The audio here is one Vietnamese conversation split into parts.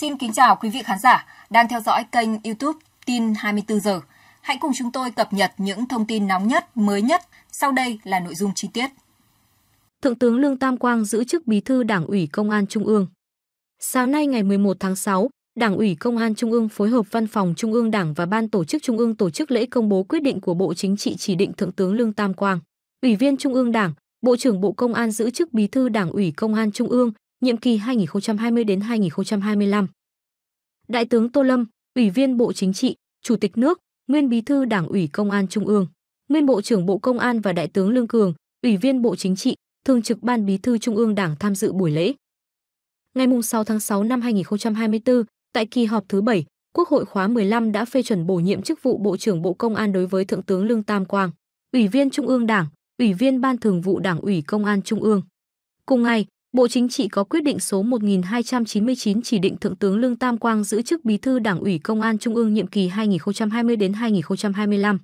Xin kính chào quý vị khán giả đang theo dõi kênh YouTube Tin 24 giờ. Hãy cùng chúng tôi cập nhật những thông tin nóng nhất, mới nhất. Sau đây là nội dung chi tiết. Thượng tướng Lương Tam Quang giữ chức Bí thư Đảng ủy Công an Trung ương. Sáng nay ngày 11 tháng 6, Đảng ủy Công an Trung ương phối hợp Văn phòng Trung ương Đảng và Ban Tổ chức Trung ương tổ chức lễ công bố quyết định của Bộ Chính trị chỉ định Thượng tướng Lương Tam Quang, Ủy viên Trung ương Đảng, Bộ trưởng Bộ Công an giữ chức Bí thư Đảng ủy Công an Trung ương, nhiệm kỳ 2020 đến 2025. Đại tướng Tô Lâm, Ủy viên Bộ Chính trị, Chủ tịch nước, nguyên Bí thư Đảng ủy Công an Trung ương, nguyên Bộ trưởng Bộ Công an và Đại tướng Lương Cường, Ủy viên Bộ Chính trị, Thường trực Ban Bí thư Trung ương Đảng tham dự buổi lễ. Ngày 6 tháng 6 năm 2024, tại kỳ họp thứ 7, Quốc hội khóa 15 đã phê chuẩn bổ nhiệm chức vụ Bộ trưởng Bộ Công an đối với Thượng tướng Lương Tam Quang, Ủy viên Trung ương Đảng, Ủy viên Ban Thường vụ Đảng ủy Công an Trung ương. Cùng ngày, Bộ Chính trị có quyết định số 1299 chỉ định Thượng tướng Lương Tam Quang giữ chức Bí thư Đảng ủy Công an Trung ương nhiệm kỳ 2020 đến 2025.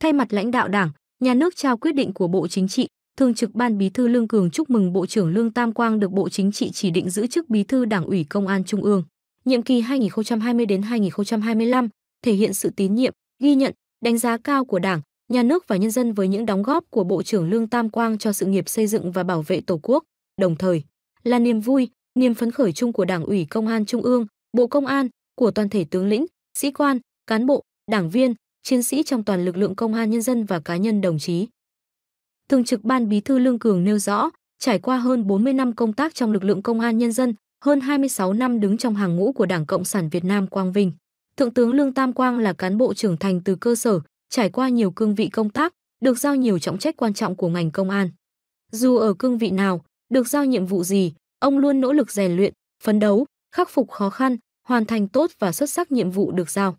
Thay mặt lãnh đạo Đảng, nhà nước trao quyết định của Bộ Chính trị, Thường trực Ban Bí thư Lương Cường chúc mừng Bộ trưởng Lương Tam Quang được Bộ Chính trị chỉ định giữ chức Bí thư Đảng ủy Công an Trung ương, nhiệm kỳ 2020 đến 2025, thể hiện sự tín nhiệm, ghi nhận, đánh giá cao của Đảng, nhà nước và nhân dân với những đóng góp của Bộ trưởng Lương Tam Quang cho sự nghiệp xây dựng và bảo vệ Tổ quốc đồng thời là niềm vui, niềm phấn khởi chung của Đảng ủy Công an Trung ương, Bộ Công an, của toàn thể tướng lĩnh, sĩ quan, cán bộ, đảng viên, chiến sĩ trong toàn lực lượng công an nhân dân và cá nhân đồng chí. Thường trực Ban Bí thư Lương Cường nêu rõ, trải qua hơn 40 năm công tác trong lực lượng công an nhân dân, hơn 26 năm đứng trong hàng ngũ của Đảng Cộng sản Việt Nam Quang Vinh. Thượng tướng Lương Tam Quang là cán bộ trưởng thành từ cơ sở, trải qua nhiều cương vị công tác, được giao nhiều trọng trách quan trọng của ngành công an. Dù ở cương vị nào, được giao nhiệm vụ gì, ông luôn nỗ lực rèn luyện, phấn đấu, khắc phục khó khăn, hoàn thành tốt và xuất sắc nhiệm vụ được giao.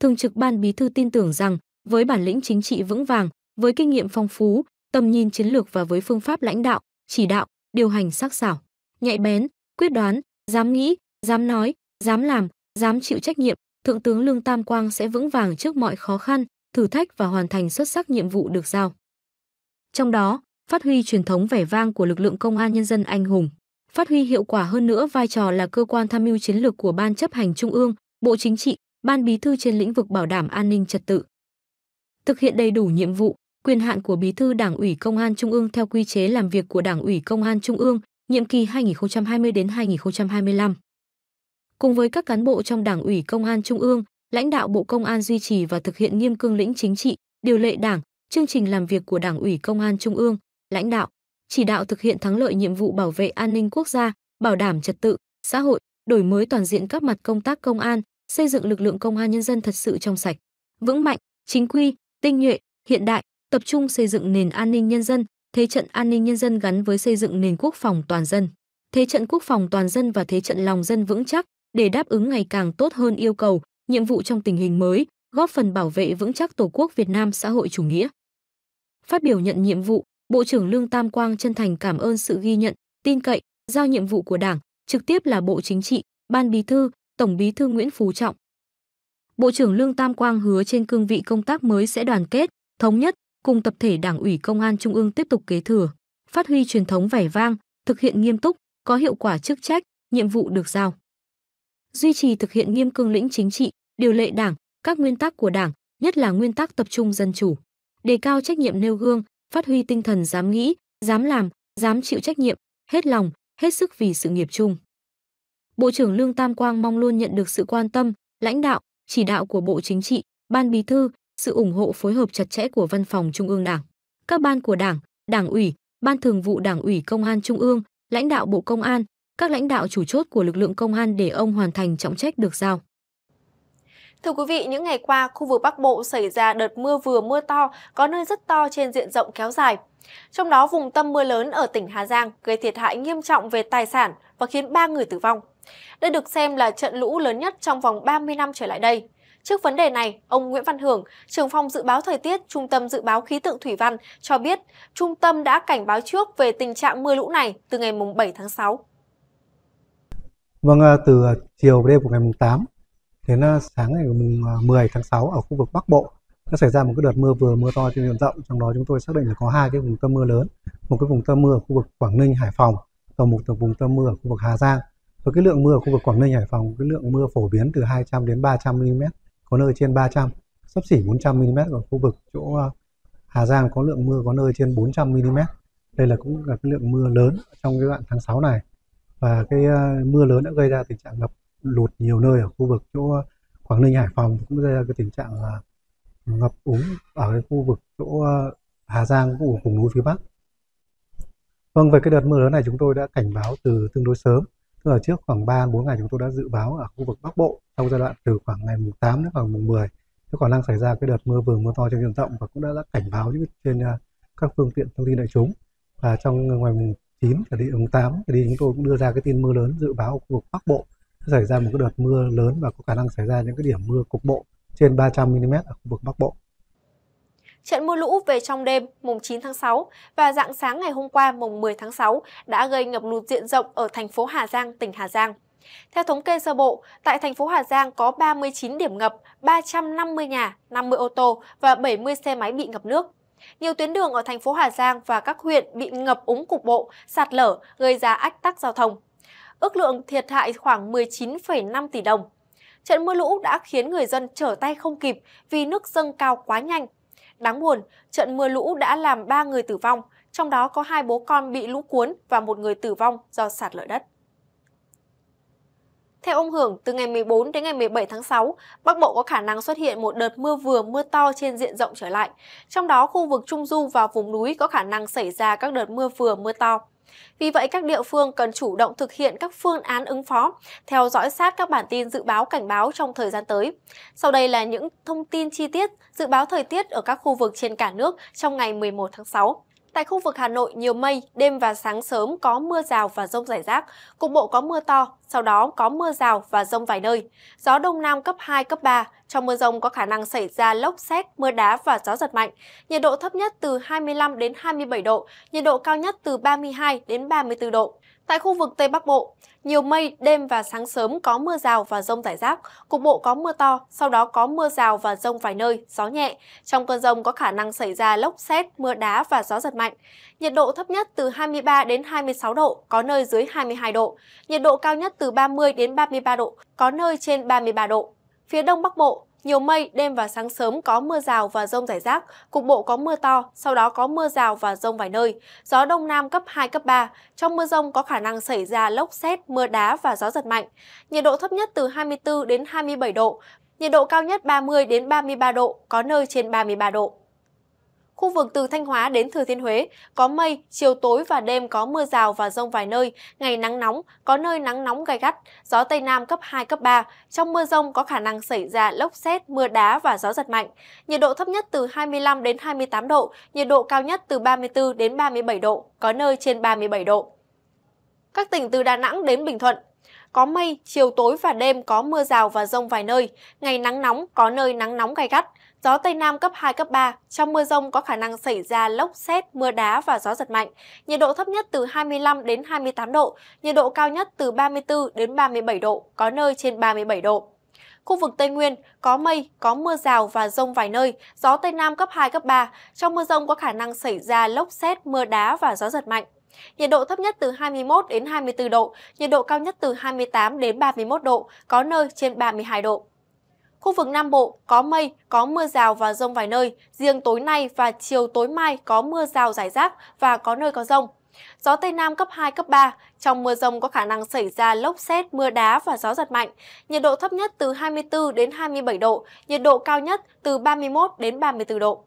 Thường trực Ban Bí thư tin tưởng rằng, với bản lĩnh chính trị vững vàng, với kinh nghiệm phong phú, tầm nhìn chiến lược và với phương pháp lãnh đạo, chỉ đạo, điều hành sắc sảo, nhạy bén, quyết đoán, dám nghĩ, dám nói, dám làm, dám chịu trách nhiệm, Thượng tướng Lương Tam Quang sẽ vững vàng trước mọi khó khăn, thử thách và hoàn thành xuất sắc nhiệm vụ được giao. Trong đó, phát huy truyền thống vẻ vang của lực lượng công an nhân dân anh hùng, phát huy hiệu quả hơn nữa vai trò là cơ quan tham mưu chiến lược của Ban chấp hành Trung ương, Bộ Chính trị, Ban Bí thư trên lĩnh vực bảo đảm an ninh trật tự. Thực hiện đầy đủ nhiệm vụ, quyền hạn của Bí thư Đảng ủy Công an Trung ương theo quy chế làm việc của Đảng ủy Công an Trung ương, nhiệm kỳ 2020 đến 2025. Cùng với các cán bộ trong Đảng ủy Công an Trung ương, lãnh đạo Bộ Công an duy trì và thực hiện nghiêm cương lĩnh chính trị, điều lệ Đảng, chương trình làm việc của Đảng ủy Công an Trung ương, lãnh đạo, chỉ đạo thực hiện thắng lợi nhiệm vụ bảo vệ an ninh quốc gia, bảo đảm trật tự, xã hội, đổi mới toàn diện các mặt công tác công an, xây dựng lực lượng công an nhân dân thật sự trong sạch, vững mạnh, chính quy, tinh nhuệ, hiện đại, tập trung xây dựng nền an ninh nhân dân, thế trận an ninh nhân dân gắn với xây dựng nền quốc phòng toàn dân, thế trận quốc phòng toàn dân và thế trận lòng dân vững chắc để đáp ứng ngày càng tốt hơn yêu cầu, nhiệm vụ trong tình hình mới, góp phần bảo vệ vững chắc Tổ quốc Việt Nam xã hội chủ nghĩa. Phát biểu nhận nhiệm vụ, Bộ trưởng Lương Tam Quang chân thành cảm ơn sự ghi nhận, tin cậy, giao nhiệm vụ của Đảng, trực tiếp là Bộ Chính trị, Ban Bí thư, Tổng Bí thư Nguyễn Phú Trọng. Bộ trưởng Lương Tam Quang hứa trên cương vị công tác mới sẽ đoàn kết, thống nhất cùng tập thể Đảng ủy Công an Trung ương tiếp tục kế thừa, phát huy truyền thống vẻ vang, thực hiện nghiêm túc, có hiệu quả chức trách, nhiệm vụ được giao. Duy trì thực hiện nghiêm cương lĩnh chính trị, điều lệ Đảng, các nguyên tắc của Đảng, nhất là nguyên tắc tập trung dân chủ, đề cao trách nhiệm nêu gương, phát huy tinh thần dám nghĩ, dám làm, dám chịu trách nhiệm, hết lòng, hết sức vì sự nghiệp chung. Bộ trưởng Lương Tam Quang mong luôn nhận được sự quan tâm, lãnh đạo, chỉ đạo của Bộ Chính trị, Ban Bí thư, sự ủng hộ phối hợp chặt chẽ của Văn phòng Trung ương Đảng, các ban của Đảng, Đảng ủy, Ban Thường vụ Đảng ủy Công an Trung ương, lãnh đạo Bộ Công an, các lãnh đạo chủ chốt của lực lượng công an để ông hoàn thành trọng trách được giao. Thưa quý vị, những ngày qua, khu vực Bắc Bộ xảy ra đợt mưa vừa mưa to, có nơi rất to trên diện rộng kéo dài. Trong đó, vùng tâm mưa lớn ở tỉnh Hà Giang gây thiệt hại nghiêm trọng về tài sản và khiến 3 người tử vong. Đây được xem là trận lũ lớn nhất trong vòng 30 năm trở lại đây. Trước vấn đề này, ông Nguyễn Văn Hưởng, trưởng phòng dự báo thời tiết, Trung tâm dự báo khí tượng thủy văn cho biết, trung tâm đã cảnh báo trước về tình trạng mưa lũ này từ ngày mùng 7 tháng 6. Vâng, à, từ à, chiều đêm của ngày mùng 8 đến à, sáng ngày mùng 10 à, tháng 6 ở khu vực Bắc Bộ đã xảy ra một cái đợt mưa vừa mưa to trên diện rộng trong đó chúng tôi xác định là có hai cái vùng tâm mưa lớn một cái vùng tâm mưa ở khu vực Quảng Ninh Hải Phòng và một cái vùng tâm mưa ở khu vực Hà Giang và cái lượng mưa ở khu vực Quảng Ninh Hải Phòng cái lượng mưa phổ biến từ 200 đến 300 mm có nơi trên 300 sấp xỉ 400 mm ở khu vực chỗ à, Hà Giang có lượng mưa có nơi trên 400 mm đây là cũng là cái lượng mưa lớn trong cái đoạn tháng 6 này và cái mưa lớn đã gây ra tình trạng ngập lụt nhiều nơi ở khu vực chỗ Quảng Ninh Hải Phòng cũng gây ra cái tình trạng là ngập úng ở cái khu vực chỗ ờ, Hà Giang của vùng núi phía Bắc. Vâng, về cái đợt mưa lớn này chúng tôi đã cảnh báo từ tương đối sớm. Tức là trước khoảng 3 4 ngày chúng tôi đã dự báo ở khu vực Bắc Bộ trong giai đoạn từ khoảng ngày mùng 8 đến khoảng mùng 10 có khả năng xảy ra cái đợt mưa vừa mưa to trên diện rộng và cũng đã, đã cảnh báo trên ờ, các phương tiện thông tin đại chúng. Và trong ngày mùng 9 và đi mùng 8 thì chúng tôi cũng đưa ra cái tin mưa lớn dự báo khu vực Bắc Bộ xảy ra một cái đợt mưa lớn và có khả năng xảy ra những cái điểm mưa cục bộ trên 300 mm ở khu vực Bắc Bộ. Trận mưa lũ về trong đêm mùng 9 tháng 6 và dạng sáng ngày hôm qua mùng 10 tháng 6 đã gây ngập lụt diện rộng ở thành phố Hà Giang, tỉnh Hà Giang. Theo thống kê sơ bộ, tại thành phố Hà Giang có 39 điểm ngập, 350 nhà, 50 ô tô và 70 xe máy bị ngập nước. Nhiều tuyến đường ở thành phố Hà Giang và các huyện bị ngập úng cục bộ, sạt lở, gây ra ách tắc giao thông ước lượng thiệt hại khoảng 19,5 tỷ đồng. Trận mưa lũ đã khiến người dân trở tay không kịp vì nước dâng cao quá nhanh. Đáng buồn, trận mưa lũ đã làm 3 người tử vong, trong đó có hai bố con bị lũ cuốn và một người tử vong do sạt lở đất. Theo ông Hưởng, từ ngày 14 đến ngày 17 tháng 6, Bắc Bộ có khả năng xuất hiện một đợt mưa vừa mưa to trên diện rộng trở lại. Trong đó, khu vực Trung Du và vùng núi có khả năng xảy ra các đợt mưa vừa mưa to. Vì vậy, các địa phương cần chủ động thực hiện các phương án ứng phó, theo dõi sát các bản tin dự báo cảnh báo trong thời gian tới. Sau đây là những thông tin chi tiết dự báo thời tiết ở các khu vực trên cả nước trong ngày 11 tháng 6. Tại khu vực Hà Nội, nhiều mây, đêm và sáng sớm có mưa rào và rông rải rác, cục bộ có mưa to, sau đó có mưa rào và rông vài nơi. Gió đông nam cấp 2, cấp 3, trong mưa rông có khả năng xảy ra lốc xét, mưa đá và gió giật mạnh. Nhiệt độ thấp nhất từ 25 đến 27 độ, nhiệt độ cao nhất từ 32 đến 34 độ. Tại khu vực Tây Bắc Bộ, nhiều mây, đêm và sáng sớm có mưa rào và rông rải rác, cục bộ có mưa to, sau đó có mưa rào và rông vài nơi, gió nhẹ. Trong cơn rông có khả năng xảy ra lốc xét, mưa đá và gió giật mạnh. Nhiệt độ thấp nhất từ 23 đến 26 độ, có nơi dưới 22 độ. Nhiệt độ cao nhất thấp từ 30 đến 33 độ, có nơi trên 33 độ. Phía Đông Bắc Bộ, nhiều mây, đêm và sáng sớm có mưa rào và rông rải rác, cục bộ có mưa to, sau đó có mưa rào và rông vài nơi. Gió Đông Nam cấp 2, cấp 3. Trong mưa rông có khả năng xảy ra lốc xét, mưa đá và gió giật mạnh. Nhiệt độ thấp nhất từ 24 đến 27 độ, nhiệt độ cao nhất 30 đến 33 độ, có nơi trên 33 độ. Khu vực từ Thanh Hóa đến Thừa Thiên Huế có mây, chiều tối và đêm có mưa rào và rông vài nơi, ngày nắng nóng, có nơi nắng nóng gai gắt, gió Tây Nam cấp 2, cấp 3. Trong mưa rông có khả năng xảy ra lốc xét, mưa đá và gió giật mạnh. Nhiệt độ thấp nhất từ 25 đến 28 độ, nhiệt độ cao nhất từ 34 đến 37 độ, có nơi trên 37 độ. Các tỉnh từ Đà Nẵng đến Bình Thuận, có mây, chiều tối và đêm có mưa rào và rông vài nơi, ngày nắng nóng, có nơi nắng nóng gai gắt, Gió Tây Nam cấp 2, cấp 3, trong mưa rông có khả năng xảy ra lốc xét, mưa đá và gió giật mạnh. Nhiệt độ thấp nhất từ 25 đến 28 độ, nhiệt độ cao nhất từ 34 đến 37 độ, có nơi trên 37 độ. Khu vực Tây Nguyên có mây, có mưa rào và rông vài nơi, gió Tây Nam cấp 2, cấp 3. Trong mưa rông có khả năng xảy ra lốc xét, mưa đá và gió giật mạnh. Nhiệt độ thấp nhất từ 21 đến 24 độ, nhiệt độ cao nhất từ 28 đến 31 độ, có nơi trên 32 độ. Khu vực Nam Bộ có mây, có mưa rào và rông vài nơi. Riêng tối nay và chiều tối mai có mưa rào rải rác và có nơi có rông. Gió Tây Nam cấp 2, cấp 3. Trong mưa rông có khả năng xảy ra lốc xét, mưa đá và gió giật mạnh. Nhiệt độ thấp nhất từ 24 đến 27 độ, nhiệt độ cao nhất từ 31 đến 34 độ.